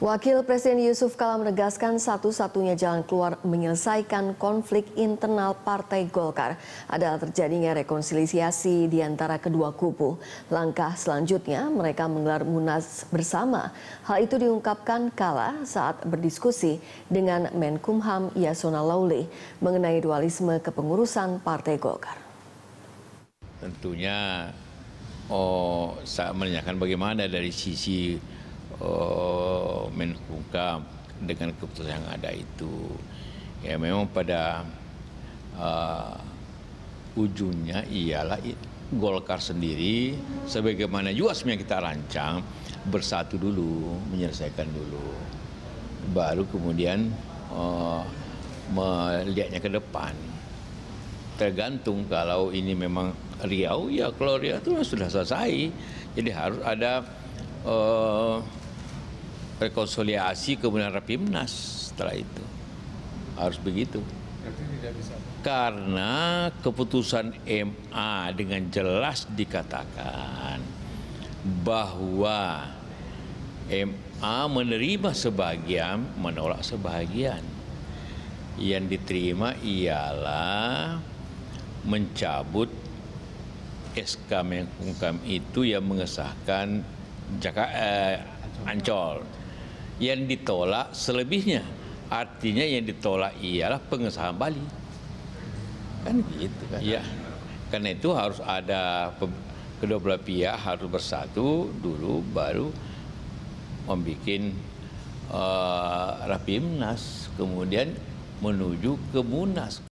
Wakil Presiden Yusuf Kala menegaskan satu-satunya jalan keluar menyelesaikan konflik internal Partai Golkar adalah terjadinya rekonsiliasi di antara kedua kubu. Langkah selanjutnya mereka menggelar munas bersama. Hal itu diungkapkan Kala saat berdiskusi dengan Menkumham Yasona Lauli mengenai dualisme kepengurusan Partai Golkar. Tentunya oh, saya menanyakan bagaimana dari sisi uh, oh, Menkumham dengan keputusan yang ada itu. Ya memang pada uh, ujungnya ialah Golkar sendiri sebagaimana juga sebenarnya kita rancang bersatu dulu, menyelesaikan dulu. Baru kemudian uh, melihatnya ke depan. Tergantung kalau ini memang Riau, ya kalau Riau itu sudah selesai. Jadi harus ada uh, rekonsiliasi kemudian rapimnas setelah itu harus begitu karena keputusan MA dengan jelas dikatakan bahwa MA menerima sebagian menolak sebagian yang diterima ialah mencabut SK Menkumham itu yang mengesahkan Jaka, eh, Ancol yang ditolak selebihnya. Artinya yang ditolak ialah pengesahan Bali. Kan gitu kan. Ya. Karena itu harus ada kedua belah pihak harus bersatu dulu baru membuat uh, eh, rapimnas kemudian menuju ke munas